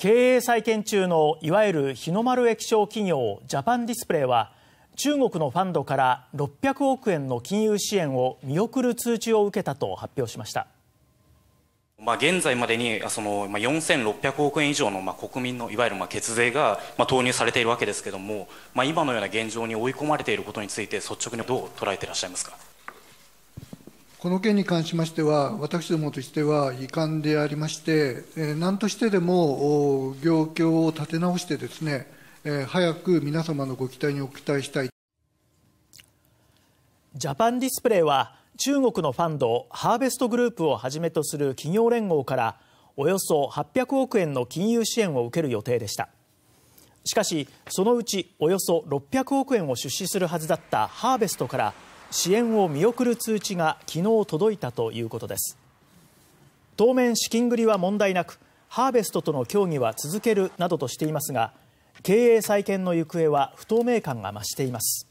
経営再建中のいわゆる日の丸液晶企業ジャパンディスプレイは中国のファンドから600億円の金融支援を見送る通知を受けたと発表しました。まあ、現在までにその4600億円以上のまあ国民のいわゆるまあ血税がまあ投入されているわけですけれども、まあ、今のような現状に追い込まれていることについて率直にどう捉えていらっしゃいますか。この件に関しましては、私どもとしては遺憾でありまして、何としてでも業況を立て直してですね、早く皆様のご期待にお期待したい。ジャパンディスプレイは、中国のファンド、ハーベストグループをはじめとする企業連合から、およそ800億円の金融支援を受ける予定でした。しかし、そのうちおよそ600億円を出資するはずだったハーベストから、支援を見送る通知が昨日届いたということです当面資金繰りは問題なくハーベストとの協議は続けるなどとしていますが経営再建の行方は不透明感が増しています